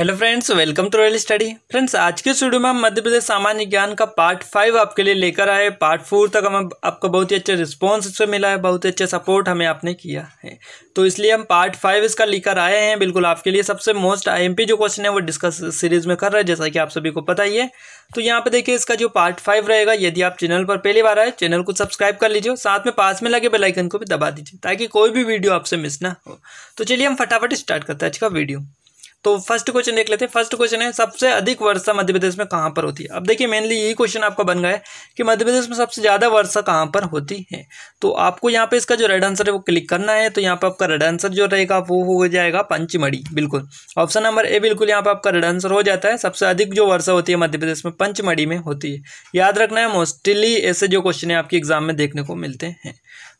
hello friends welcome to Royal Study friends आज के studio में हम मध्य प्रदेश सामान्य ज्ञान का पार्ट फाइव आपके लिए लेकर आए पार्ट फोर तक हमें आपको बहुत ही अच्छा रिस्पांस इससे मिला है बहुत ही अच्छा सपोर्ट हमें आपने किया है तो इसलिए हम पार्ट फाइव इसका लेकर आए हैं बिल्कुल आपके लिए सबसे मोस्ट आई जो क्वेश्चन है वो डिस्कस सीरीज में कर रहे हैं जैसा कि आप सभी को पता ही है तो यहाँ पर देखिए इसका जो पार्ट फाइव रहेगा यदि आप चैनल पर पहली बार आए चैनल को सब्सक्राइब कर लीजिए साथ में पास में लगे बेलाइकन को भी दबा दीजिए ताकि कोई भी वीडियो आपसे मिस ना हो तो चलिए हम फटाफट स्टार्ट करते हैं आज का वीडियो तो फर्स्ट क्वेश्चन देख लेते हैं फर्स्ट क्वेश्चन है सबसे अधिक वर्षा मध्य प्रदेश में कहाँ पर होती है अब देखिए मेनली यही क्वेश्चन आपका बन गया है कि मध्य प्रदेश में सबसे ज़्यादा वर्षा कहाँ पर होती है तो आपको यहाँ पे इसका जो राइट आंसर है वो क्लिक करना है तो यहाँ पर आपका रेड आंसर जो रहेगा वो हो जाएगा पंचमढ़ी बिल्कुल ऑप्शन नंबर ए बिल्कुल यहाँ पर आपका रेड आंसर हो जाता है सबसे अधिक जो वर्षा होती है मध्य प्रदेश में पंचमढ़ी में होती है याद रखना है मोस्टली ऐसे जो क्वेश्चन है आपके एग्जाम में देखने को मिलते हैं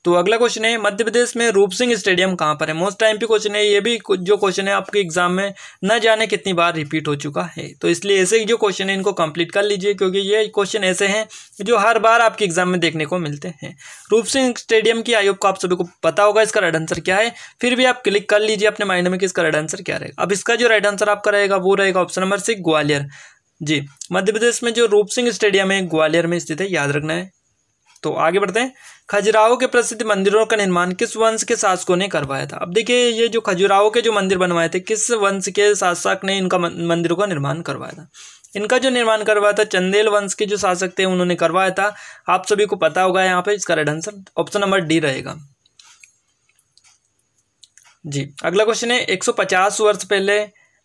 तो अगला क्वेश्चन है मध्य प्रदेश में रूप सिंह स्टेडियम कहाँ पर है मोस्ट टाइम पे क्वेश्चन है ये भी जो क्वेश्चन है आपके एग्जाम में न जाने कितनी बार रिपीट हो चुका है तो इसलिए ऐसे जो क्वेश्चन है इनको कंप्लीट कर लीजिए क्योंकि ये क्वेश्चन ऐसे हैं जो हर बार आपके एग्जाम में देखने को मिलते हैं रूप सिंह स्टेडियम की आयोग को आप सभी को पता होगा इसका राइट आंसर क्या है फिर भी आप क्लिक कर लीजिए अपने माइंड में कि इसका राइट आंसर क्या रहेगा अब इसका जो राइट आंसर आपका रहेगा वो रहेगा option number six Gwalior ji Madhya Pradesh में जो रूप सिंह स्टेडियम है ग्वालियर में स्थित है याद रखना है तो आगे बढ़ते हैं खजुराहो के प्रसिद्ध मंदिरों का निर्माण किस वंश के शासकों ने करवाया था अब देखिए ये जो खजुराहो के जो मंदिर बनवाए थे किस वंश के शासक ने इनका मंदिरों का निर्माण करवाया था इनका जो निर्माण करवाया था चंदेल वंश के जो शासक थे उन्होंने करवाया था आप सभी को पता होगा यहाँ पे इसका right answer option number D रहेगा जी अगला क्वेश्चन है एक वर्ष पहले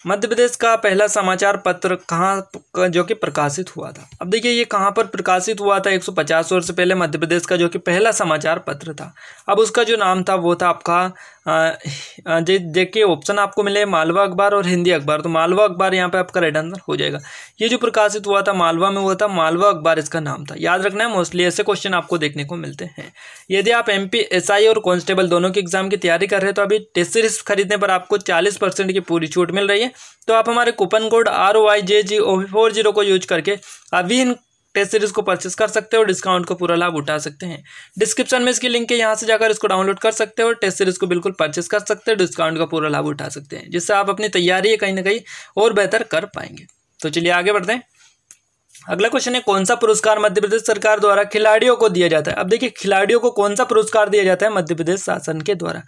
मध्य प्रदेश का पहला समाचार पत्र कहाँ जो कि प्रकाशित हुआ था अब देखिए ये कहाँ पर प्रकाशित हुआ था 150 वर्ष पहले मध्य प्रदेश का जो कि पहला समाचार पत्र था अब उसका जो नाम था वो था आपका देखिए ऑप्शन आपको मिले मालवा अखबार और हिंदी अखबार तो मालवा अखबार यहाँ पे आपका राइट आंसर हो जाएगा ये जो प्रकाशित हुआ था मालवा में हुआ था मालवा अखबार इसका नाम था याद रखना है मोस्टली ऐसे क्वेश्चन आपको देखने को मिलते हैं यदि आप एम पी और कॉन्स्टेबल दोनों के एग्जाम की तैयारी कर रहे हैं तो अभी टेस्ट सीरीज खरीदने पर आपको चालीस की पूरी छूट मिल रही है तो आप हमारे coupon code R J G O four zero को यूज करके अभी इन टेस्ट सीरीज को परचेस कर सकते हो डिस्काउंट का पूरा लाभ उठा सकते हैं डिस्क्रिप्शन में इसकी लिंक है यहाँ से जाकर इसको डाउनलोड कर सकते हो टेस्ट सीरीज को बिल्कुल परचेस कर सकते हो डिस्काउंट का पूरा लाभ उठा सकते हैं जिससे आप अपनी तैयारी कहीं ना कहीं और बेहतर कर पाएंगे तो चलिए आगे बढ़ते हैं अगला क्वेश्चन है कौन सा पुरस्कार मध्य प्रदेश सरकार द्वारा खिलाड़ियों को दिया जाता है अब देखिए खिलाड़ियों को कौन सा पुरस्कार दिया जाता है मध्य प्रदेश शासन के द्वारा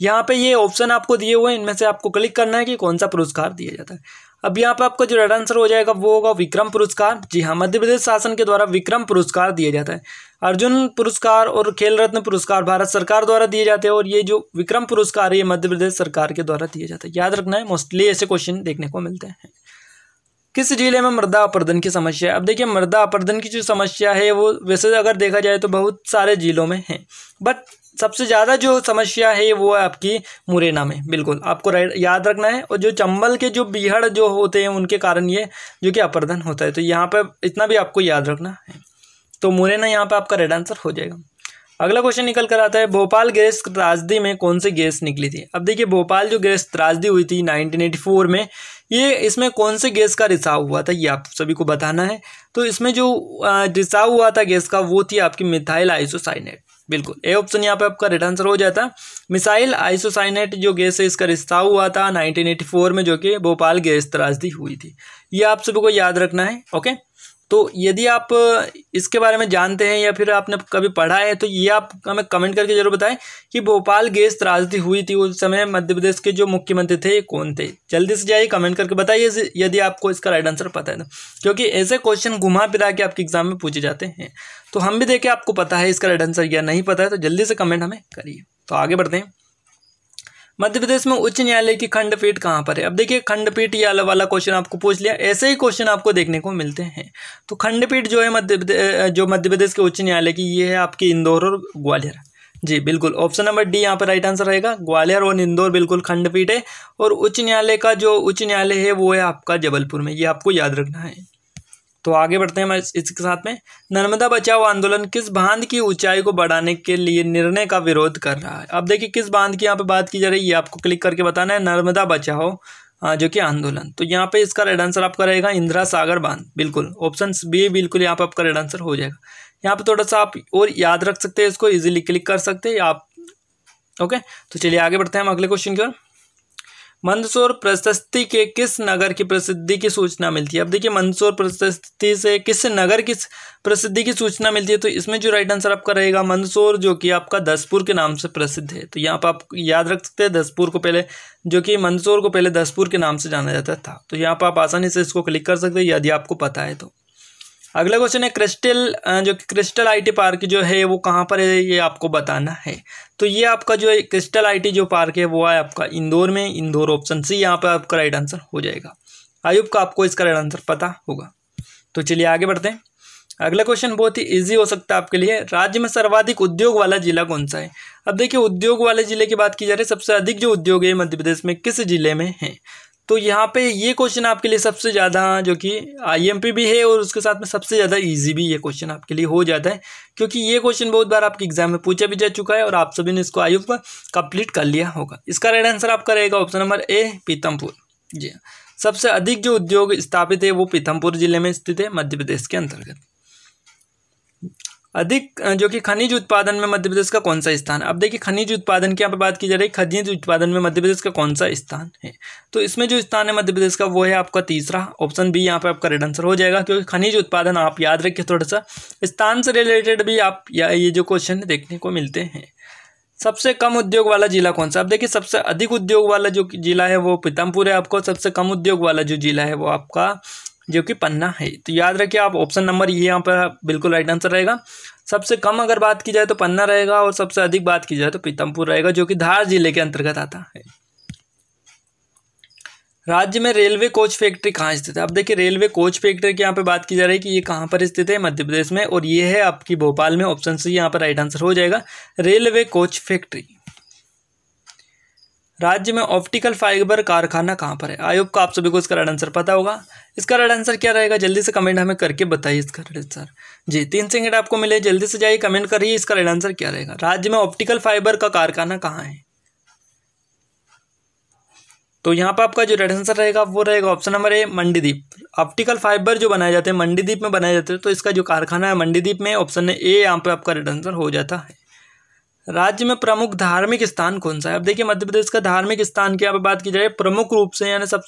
यहाँ पे ये ऑप्शन आपको दिए हुए हैं इनमें से आपको क्लिक करना है कि कौन सा पुरस्कार दिया जाता है अब यहाँ पर आपका जो राइट आंसर हो जाएगा वो होगा विक्रम पुरस्कार जी हाँ मध्य प्रदेश शासन के द्वारा विक्रम पुरस्कार दिया जाता है अर्जुन पुरस्कार और खेल रत्न पुरस्कार भारत सरकार द्वारा दिए जाते हैं और ये जो विक्रम पुरस्कार है ये मध्य प्रदेश सरकार के द्वारा दिया जाता है याद रखना है मोस्टली ऐसे क्वेश्चन देखने को मिलते हैं किस जिले में मृदा अपर्दन की समस्या है अब देखिए मृदा अपर्दन की जो समस्या है वो वैसे अगर देखा जाए तो बहुत सारे जिलों में है बट सबसे ज़्यादा जो समस्या है वो है आपकी मुरैना में बिल्कुल आपको राइट याद रखना है और जो चंबल के जो बीहड़ जो होते हैं उनके कारण ये जो कि अपर्धन होता है तो यहाँ पर इतना भी आपको याद रखना है तो मुरैना यहाँ पर आपका रेड आंसर हो जाएगा अगला क्वेश्चन निकल कर आता है भोपाल गैस त्रासदी में कौन सी गैस निकली थी अब देखिए भोपाल जो गैस त्रासदी हुई थी 1984 में ये इसमें कौन से गैस का रिसाव हुआ था ये आप सभी को बताना है तो इसमें जो रिसाव हुआ था गैस का वो थी आपकी मिथाइल आइसोसाइनेट बिल्कुल ए ऑप्शन यहाँ पे आपका रेट आंसर हो जाता मिसाइल आइसोसाइनेट जो गैस है इसका रिश्ता हुआ था 1984 में जो कि भोपाल गैस त्रासदी हुई थी ये आप सभी को याद रखना है ओके तो यदि आप इसके बारे में जानते हैं या फिर आपने कभी पढ़ा है तो ये आप हमें कमेंट करके जरूर बताएं कि भोपाल गैस त्रासदी हुई थी उस समय मध्य प्रदेश के जो मुख्यमंत्री थे ये कौन थे जल्दी से जाइए कमेंट करके बताइए यदि आपको इसका राइट आंसर पता है तो क्योंकि ऐसे क्वेश्चन घुमा फिरा के आपके एग्जाम में पूछे जाते हैं तो हम भी देखें आपको पता है इसका राइट आंसर या नहीं पता है तो जल्दी से कमेंट हमें करिए तो आगे बढ़ते हैं मध्य प्रदेश में उच्च न्यायालय की खंडपीठ कहाँ पर है अब देखिए खंडपीठ ये वाला क्वेश्चन आपको पूछ लिया ऐसे ही क्वेश्चन आपको देखने को मिलते हैं तो खंडपीठ जो है मध्य जो मध्य प्रदेश के उच्च न्यायालय की ये है आपकी इंदौर और ग्वालियर जी बिल्कुल ऑप्शन नंबर डी यहाँ पर राइट आंसर रहेगा ग्वालियर और इंदौर बिल्कुल खंडपीठ है और उच्च न्यायालय का जो उच्च न्यायालय है वो है आपका जबलपुर में ये आपको याद रखना है तो आगे बढ़ते हैं इसके साथ में नर्मदा बचाओ आंदोलन किस बांध की ऊंचाई को बढ़ाने के लिए निर्णय का विरोध कर रहा है अब देखिए किस बांध की यहाँ पे बात की जा रही है आपको क्लिक करके बताना है नर्मदा बचाओ जो कि आंदोलन तो यहाँ पे इसका रेड आंसर आपका रहेगा इंदिरा सागर बांध बिल्कुल ऑप्शन बी बिल्कुल यहाँ पे आपका रेड आंसर हो जाएगा यहाँ पे थोड़ा सा आप और याद रख सकते हैं इसको इजीली क्लिक कर सकते हैं आप ओके तो चलिए आगे बढ़ते हैं हम अगले क्वेश्चन की ओर मंदसौर प्रशस्ति के किस नगर की प्रसिद्धि की सूचना मिलती है अब देखिए मंदसौर प्रशस्ति से किस नगर की प्रसिद्धि की सूचना मिलती है तो इसमें जो राइट आंसर आपका रहेगा मंदसौर जो कि आपका दसपुर के नाम से प्रसिद्ध है तो यहाँ पर आप याद रख सकते हैं दसपुर को पहले जो कि मंदसौर को पहले दसपुर के नाम से जाना जाता था तो यहाँ पर आप आसानी से इसको क्लिक कर सकते हैं यदि आपको पता है तो अगला क्वेश्चन है क्रिस्टल जो कि क्रिस्टल आईटी पार्क जो है वो कहाँ पर है ये आपको बताना है तो ये आपका जो है क्रिस्टल आईटी जो पार्क है वो है आपका इंदौर में इंदौर ऑप्शन सी यहाँ पर आपका राइट आंसर हो जाएगा आयुब का आपको इसका राइट आंसर पता होगा तो चलिए आगे बढ़ते हैं अगला क्वेश्चन बहुत ही ईजी हो सकता है आपके लिए राज्य में सर्वाधिक उद्योग वाला जिला कौन सा है अब देखिए उद्योग वाले जिले की बात की जा रही है सबसे अधिक जो उद्योग है मध्य प्रदेश में किस जिले में है तो यहाँ पे ये क्वेश्चन आपके लिए सबसे ज़्यादा जो कि आईएमपी भी है और उसके साथ में सबसे ज़्यादा इजी भी ये क्वेश्चन आपके लिए हो जाता है क्योंकि ये क्वेश्चन बहुत बार आपके एग्जाम में पूछा भी जा चुका है और आप सभी ने इसको आयुक्त पर कंप्लीट कर लिया होगा इसका राइट आंसर आपका रहेगा option number A Pithampur ji सबसे अधिक जो उद्योग स्थापित है वो पीतमपुर जिले में स्थित है मध्य प्रदेश के अंतर्गत अधिक जो कि खनिज उत्पादन में मध्य प्रदेश का कौन सा स्थान अब देखिए खनिज उत्पादन की यहाँ पर बात की जा रही है खनिज उत्पादन में मध्य प्रदेश का कौन सा स्थान है तो इसमें जो स्थान है मध्य प्रदेश का वो है आपका तीसरा ऑप्शन बी यहाँ पे आपका रेड आंसर हो जाएगा क्योंकि खनिज उत्पादन आप याद रखिए थोड़ा सा स्थान से रिलेटेड भी आप ये जो क्वेश्चन देखने को मिलते हैं सबसे कम उद्योग वाला जिला कौन सा अब देखिए सबसे अधिक उद्योग वाला जो जिला है वो पीतमपुर है आपको सबसे कम उद्योग वाला जो जिला है वो आपका जो कि पन्ना है तो याद रखिए आप ऑप्शन नंबर ये यहाँ पर बिल्कुल राइट आंसर रहेगा सबसे कम अगर बात की जाए तो पन्ना रहेगा और सबसे अधिक बात की जाए तो पीतमपुर रहेगा जो कि धार जिले के अंतर्गत आता है राज्य में रेलवे कोच फैक्ट्री कहाँ स्थित है अब देखिए रेलवे कोच फैक्ट्री की यहाँ पे बात की जा रही है कि ये कहाँ पर स्थित है मध्य प्रदेश में और ये है आपकी भोपाल में ऑप्शन सी यहाँ पर राइट आंसर हो जाएगा रेलवे कोच फैक्ट्री राज्य में ऑप्टिकल फाइबर कारखाना कहाँ पर है आयोग का आप सभी को इसका राइट आंसर पता होगा इसका राइट आंसर क्या रहेगा जल्दी से कमेंट हमें करके बताइए इसका राइट आंसर जी तीन सेकेंड आपको मिले जल्दी से जाइए कमेंट करिए इसका राइट आंसर क्या रहेगा राज्य में ऑप्टिकल फाइबर का कारखाना कहाँ है तो यहाँ पर आपका जो राइट आंसर रहेगा वो रहेगा option number A Mandideep optical fibre जो बनाए जाते हैं मंडीदीप में बनाए जाते हैं तो इसका जो कारखाना है मंडीदीप में ऑप्शन ए यहाँ पर आपका राइट आंसर हो जाता है राज्य में प्रमुख धार्मिक स्थान कौन सा है अब देखिए मध्य प्रदेश का धार्मिक स्थान की यहाँ बात की जाए प्रमुख रूप से यानी सब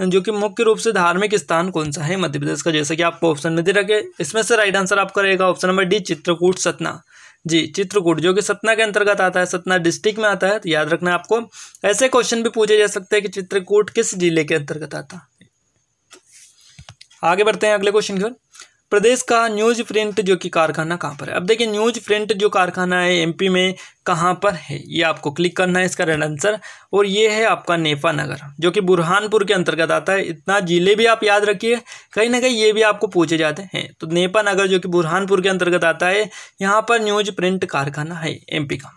जो कि मुख्य रूप से धार्मिक स्थान कौन सा है मध्य प्रदेश का जैसे कि आपको ऑप्शन में दे रखे इसमें से राइट आंसर आपका रहेगा option number D Chitrakoot Satna ji Chitrakoot जो कि सतना के अंतर्गत आता है सतना डिस्ट्रिक्ट में आता है तो याद रखना आपको ऐसे क्वेश्चन भी पूछे जा सकते हैं कि चित्रकूट किस जिले के अंतर्गत आता है आगे बढ़ते हैं अगले क्वेश्चन की ओर प्रदेश का न्यूज प्रिंट जो कि कारखाना कहाँ पर है अब देखिए न्यूज प्रिंट जो कारखाना है एमपी में कहाँ पर है ये आपको क्लिक करना है इसका रेड आंसर और ये है आपका नेपा नगर जो कि बुरहानपुर के अंतर्गत आता है इतना ज़िले भी आप याद रखिए कहीं ना कहीं ये भी आपको पूछे जाते हैं तो नेपा नगर जो कि बुरहानपुर के अंतर्गत आता है यहाँ पर न्यूज प्रिंट कारखाना है एम का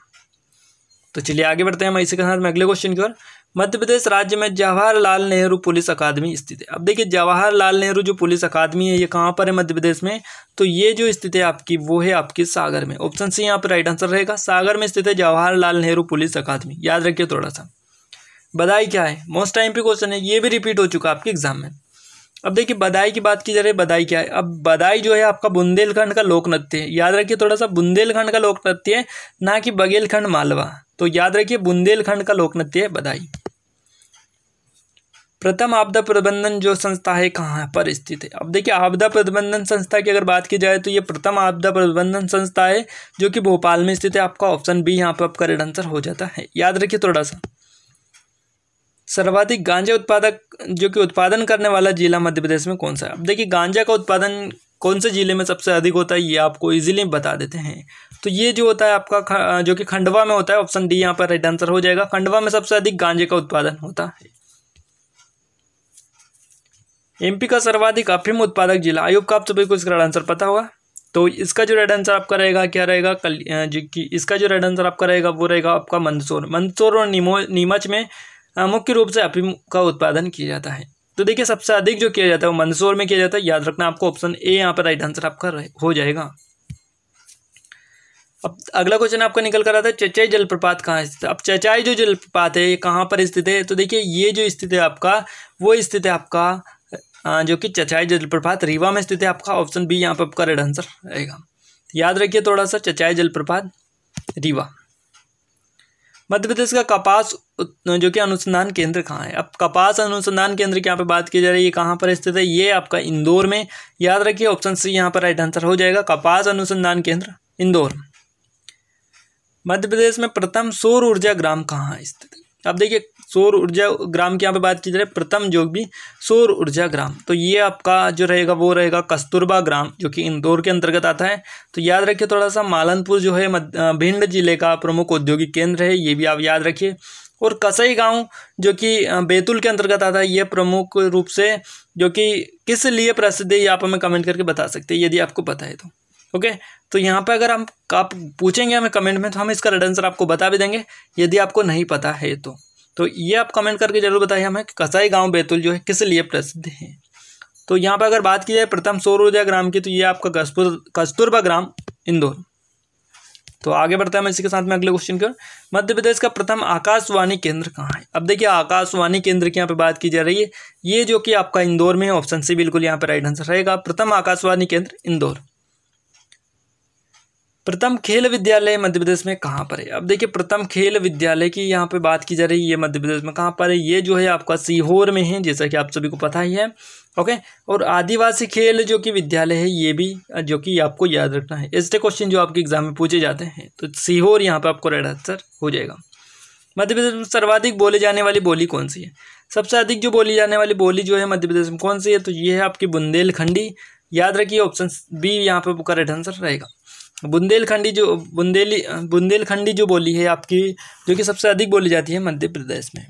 तो चलिए आगे बढ़ते हैं हम इसी के साथ में अगले क्वेश्चन की ओर मध्य प्रदेश राज्य में जवाहरलाल नेहरू पुलिस अकादमी स्थित है अब देखिए जवाहरलाल नेहरू जो पुलिस अकादमी है ये कहाँ पर है मध्य प्रदेश में तो ये जो स्थित है आपकी वो है आपकी सागर में ऑप्शन सी यहाँ पर राइट आंसर रहेगा सागर में स्थित है जवाहरलाल नेहरू पुलिस अकादमी याद रखिए थोड़ा सा बधाई क्या है मोस्ट टाइम पे क्वेश्चन है ये भी रिपीट हो चुका है आपके एग्जाम में अब देखिए बधाई की बात की जा रही है बधाई क्या है अब बधाई जो है आपका बुंदेलखंड का लोक नृत्य है याद रखिए थोड़ा सा बुंदेलखंड का लोक नृत्य है ना कि बघेलखंड मालवा तो याद रखिए बुंदेलखंड का लोक नृत्य है बधाई प्रथम आपदा प्रबंधन जो संस्था है कहाँ पर स्थित है अब देखिए आपदा प्रबंधन संस्था की अगर बात की जाए तो ये प्रथम आपदा प्रबंधन संस्था है जो कि भोपाल में स्थित है आपका ऑप्शन बी यहाँ पर आपका रेड आंसर हो जाता है याद रखिए थोड़ा सा सर्वाधिक गांजा उत्पादक जो कि उत्पादन करने वाला जिला मध्य प्रदेश में कौन सा है अब देखिए गांजा का उत्पादन कौन से ज़िले में सबसे अधिक होता है ये आपको इजीली बता देते हैं तो ये जो होता है आपका जो कि खंडवा में होता है ऑप्शन डी यहाँ पर राइट आंसर हो जाएगा खंडवा में सबसे अधिक गांजे का उत्पादन होता है एमपी का सर्वाधिक अफीम उत्पादक जिला आयोग का आप सभी को इसका आंसर पता होगा तो इसका जो रेड आंसर आपका रहेगा क्या रहेगा कल जी इसका जो रेड आंसर आपका रहेगा वो रहेगा आपका मंदसौर मंदसौर और नीमो नीमच में मुख्य रूप से अफीम का उत्पादन किया जाता है तो देखिए सबसे अधिक जो किया जाता है वो मंदसौर में किया जाता है याद रखना आपको ऑप्शन ए यहाँ पर राइट आंसर आपका हो जाएगा अब अगला क्वेश्चन आपका निकल कर आता है चचाई जलप्रपात कहाँ स्थित है अब चचाई जो जलप्रपात है ये कहाँ पर स्थित है तो देखिए ये जो स्थित है आपका वो स्थित है आपका हाँ, जो कि चचाई जलप्रपात रीवा में स्थित है आपका ऑप्शन बी यहाँ पर आपका रेड आंसर रहेगा याद रखिए थोड़ा सा चचाई जलप्रपात रीवा मध्य प्रदेश का कपास जो कि अनुसंधान केंद्र कहाँ है अब कपास अनुसंधान केंद्र की यहाँ पर बात की जा रही है कहाँ पर स्थित है ये आपका इंदौर में याद रखिए ऑप्शन सी यहाँ पर राइट आंसर हो जाएगा कपास अनुसंधान केंद्र इंदौर मध्य प्रदेश में प्रथम सौर ऊर्जा ग्राम कहाँ स्थित है अब देखिए सौर ऊर्जा ग्राम की यहाँ पे बात की जाए प्रथम योग भी सौर ऊर्जा ग्राम तो ये आपका जो रहेगा वो रहेगा कस्तूरबा ग्राम जो कि इंदौर के अंतर्गत आता है तो याद रखिए थोड़ा सा मालनपुर जो है भिंड जिले का प्रमुख औद्योगिक केंद्र है ये भी आप याद रखिए और कसई गांव जो कि बैतूल के अंतर्गत आता है ये प्रमुख रूप से जो कि किस लिए प्रसिद्ध है ये आप हमें कमेंट करके बता सकते हैं यदि आपको पता है तो ओके तो यहाँ पर अगर हम आप पूछेंगे हमें कमेंट में तो हम इसका रेड आंसर आपको बता भी देंगे यदि आपको नहीं पता है तो तो ये आप कमेंट करके जरूर बताइए हमें कसाई गांव बैतूल जो है किस लिए प्रसिद्ध है तो यहाँ पर अगर बात की जाए प्रथम सौर ऊर्जा ग्राम की तो ये आपका कस्तूर कस्तूरबा ग्राम इंदौर तो आगे बढ़ते हैं हम इसी के साथ में अगले क्वेश्चन की ओर मध्य प्रदेश का प्रथम आकाशवाणी केंद्र कहाँ है अब देखिए आकाशवाणी केंद्र की यहाँ पर बात की जा रही है ये जो कि आपका इंदौर में है ऑप्शन सी बिल्कुल यहाँ पर राइट आंसर रहेगा प्रथम आकाशवाणी केंद्र इंदौर प्रथम खेल विद्यालय मध्य प्रदेश में कहाँ पर है अब देखिए प्रथम खेल विद्यालय की यहाँ पे बात की जा रही है ये मध्य प्रदेश में कहाँ पर है ये जो है आपका सीहोर में है जैसा कि आप सभी को पता ही है ओके और आदिवासी खेल जो कि विद्यालय है ये भी जो कि आपको याद रखना है ऐसे क्वेश्चन जो आपके एग्जाम में पूछे जाते हैं तो सीहोर यहाँ पर आपको रेड आंसर हो जाएगा मध्य प्रदेश में सर्वाधिक बोले जाने वाली बोली कौन सी है सबसे अधिक जो बोली जाने वाली बोली जो है मध्य प्रदेश में कौन सी है तो ये है आपकी बुंदेलखंडी याद रखिए ऑप्शन बी यहाँ पर रेड आंसर रहेगा बुंदेलखंडी जो बुंदेली बुंदेलखंडी जो बोली है आपकी जो कि सबसे अधिक बोली जाती है मध्य प्रदेश में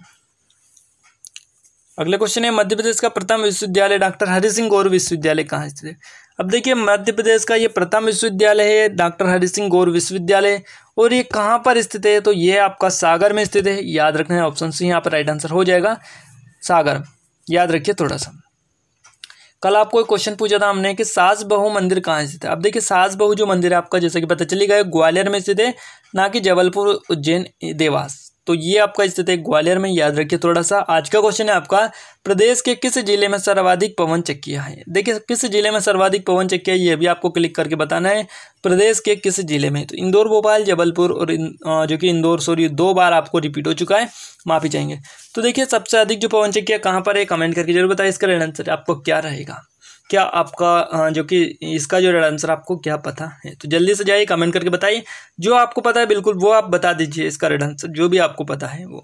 अगला क्वेश्चन है मध्य प्रदेश का प्रथम विश्वविद्यालय डॉक्टर हरि सिंह गौर विश्वविद्यालय कहाँ स्थित है अब देखिए मध्य प्रदेश का ये प्रथम विश्वविद्यालय है डॉक्टर हरि सिंह गौर विश्वविद्यालय और ये कहाँ पर स्थित है तो ये आपका सागर में स्थित है याद रखना है ऑप्शन सी यहाँ पर राइट आंसर हो जाएगा सागर याद रखिए थोड़ा सा कल आपको एक क्वेश्चन पूछा था हमने कि सास बहू मंदिर कहाँ स्थित है अब देखिए सास बहू जो मंदिर है आपका जैसे कि पता चली गया ग्वालियर में स्थित है ना कि जबलपुर उज्जैन देवास तो ये आपका स्थित है ग्वालियर में याद रखिए थोड़ा सा आज का क्वेश्चन है आपका प्रदेश के किस जिले में सर्वाधिक पवन चक्किया है देखिए किस जिले में सर्वाधिक पवन चक्किया ये भी आपको क्लिक करके बताना है प्रदेश के किस जिले में तो इंदौर भोपाल जबलपुर और जो कि इंदौर सॉरी दो बार आपको रिपीट हो चुका है माफी चाहेंगे तो देखिए सबसे अधिक जो पवन चक्किया कहाँ पर है कमेंट करके जरूर बताए इसका आंसर आपको क्या रहेगा क्या आपका हाँ, जो कि इसका जो रेड आंसर आपको क्या पता है तो जल्दी से जाइए कमेंट करके बताइए जो आपको पता है बिल्कुल वो आप बता दीजिए इसका रेड आंसर जो भी आपको पता है वो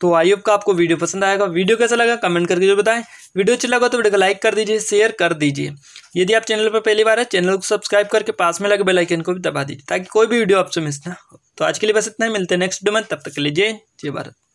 तो आई होप का आपको वीडियो पसंद आएगा वीडियो कैसा लगा कमेंट करके जो बताएं वीडियो अच्छा लगा तो वीडियो को लाइक कर दीजिए शेयर कर दीजिए यदि आप चैनल पर पहली बार है चैनल को सब्सक्राइब करके पास में लगे बेल आइकन को भी दबा दीजिए ताकि कोई भी वीडियो आपसे मिस ना हो तो आज के लिए बस इतना ही मिलते हैं नेक्स्ट वीडियो में तब तक के लिए जय जय भारत